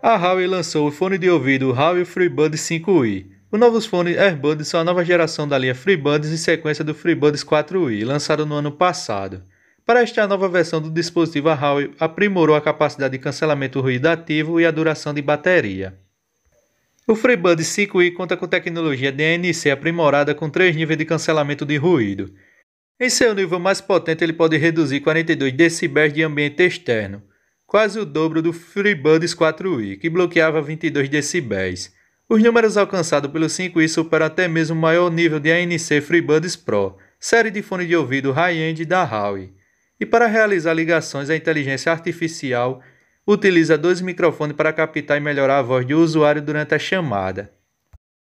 A Huawei lançou o fone de ouvido Huawei FreeBuds 5i. Os novos fones AirBuds são a nova geração da linha FreeBuds em sequência do FreeBuds 4i, lançado no ano passado. Para esta nova versão do dispositivo, a Huawei aprimorou a capacidade de cancelamento ruído ativo e a duração de bateria. O FreeBuds 5i conta com tecnologia DNC aprimorada com três níveis de cancelamento de ruído. Em seu nível mais potente, ele pode reduzir 42 decibéis de ambiente externo quase o dobro do FreeBuds 4i, que bloqueava 22 decibéis. Os números alcançados pelo 5i superam até mesmo o maior nível de ANC FreeBuds Pro, série de fone de ouvido high-end da Huawei. E para realizar ligações, a inteligência artificial utiliza dois microfones para captar e melhorar a voz do usuário durante a chamada.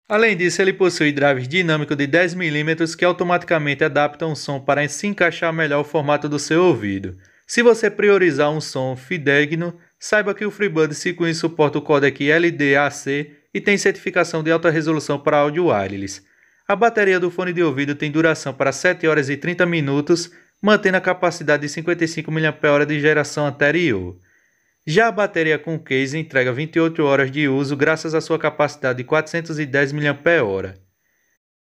Além disso, ele possui drives dinâmicos de 10mm que automaticamente adaptam o som para se encaixar melhor o formato do seu ouvido. Se você priorizar um som fidedigno, saiba que o FreeBand 5 suporta o codec LDAC e tem certificação de alta resolução para áudio wireless. A bateria do fone de ouvido tem duração para 7 horas e 30 minutos, mantendo a capacidade de 55 mAh de geração anterior. Já a bateria com case entrega 28 horas de uso graças à sua capacidade de 410 mAh.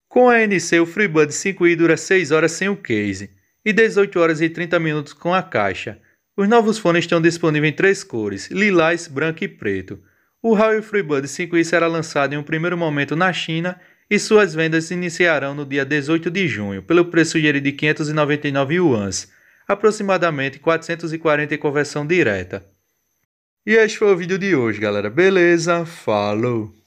Com a NC, o FreeBud 5i dura 6 horas sem o case e 18 horas e 30 minutos com a caixa. Os novos fones estão disponíveis em três cores: lilás, branco e preto. O Huawei FreeBuds 5i será lançado em um primeiro momento na China e suas vendas iniciarão no dia 18 de junho, pelo preço sugerido de 599 yuans, aproximadamente 440 em conversão direta. E este foi o vídeo de hoje, galera. Beleza? Falou!